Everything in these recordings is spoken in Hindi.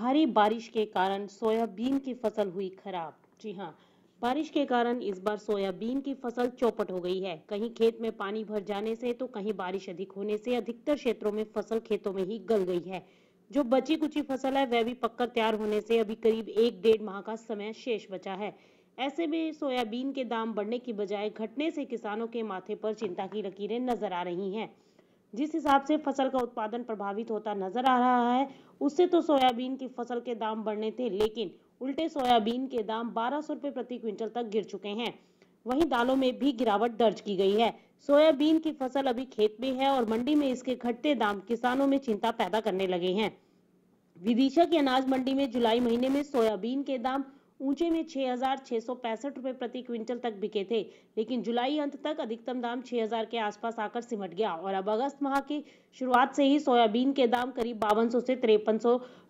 भारी बारिश के कारण सोयाबीन की फसल हुई खराब जी हाँ बारिश के कारण इस बार सोयाबीन की फसल चौपट हो गई है कहीं खेत में पानी भर जाने से तो कहीं बारिश अधिक होने से अधिकतर क्षेत्रों में फसल खेतों में ही गल गई है जो बची कुची फसल है वह भी पककर तैयार होने से अभी करीब एक डेढ़ माह का समय शेष बचा है ऐसे में सोयाबीन के दाम बढ़ने की बजाय घटने से किसानों के माथे पर चिंता की लकीरें नजर आ रही हैं जिस हिसाब से फसल का उत्पादन प्रभावित होता नजर आ रहा है उससे तो सोयाबीन की फसल के दाम बढ़ने थे लेकिन उल्टे सोयाबीन के दाम बारह सौ प्रति क्विंटल तक गिर चुके हैं वहीं दालों में भी गिरावट दर्ज की गई है सोयाबीन की फसल अभी खेत में है और मंडी में इसके घटते दाम किसानों में चिंता पैदा करने लगे हैं विदिशा की अनाज मंडी में जुलाई महीने में सोयाबीन के दाम ऊंचे में छह हजार छह सौ पैंसठ रुपए प्रति क्विंटल तक बिके थे लेकिन जुलाई अंत तक अधिकतम दाम 6000 के आसपास आकर सिमट गया और अब अगस्त माह की शुरुआत से ही सोयाबीन के दाम करीब बावन से तिरपन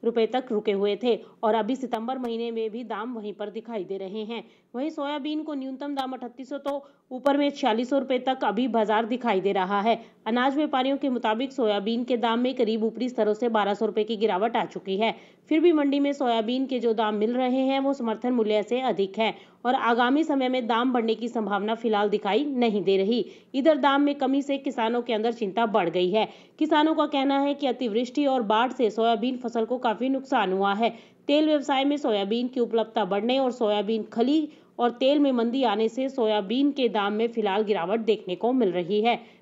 रुपए तक रुके हुए थे और अभी सितंबर महीने में भी दाम वहीं पर दिखाई दे रहे हैं वहीं सोयाबीन को न्यूनतम दाम अठतीस तो ऊपर में छियालीस रुपए तक अभी बाजार दिखाई दे रहा है अनाज व्यापारियों के मुताबिक सोयाबीन के दाम में करीब ऊपरी स्तरों से बारह सौ की गिरावट आ चुकी है फिर भी मंडी में सोयाबीन के जो दाम मिल रहे हैं वो समर्थन मूल्य से अधिक है और आगामी समय में दाम बढ़ने की संभावना फिलहाल दिखाई नहीं दे रही इधर दाम में कमी से किसानों के अंदर चिंता बढ़ गई है किसानों का कहना है कि अतिवृष्टि और बाढ़ से सोयाबीन फसल को काफी नुकसान हुआ है तेल व्यवसाय में सोयाबीन की उपलब्धता बढ़ने और सोयाबीन खली और तेल में मंदी आने से सोयाबीन के दाम में फिलहाल गिरावट देखने को मिल रही है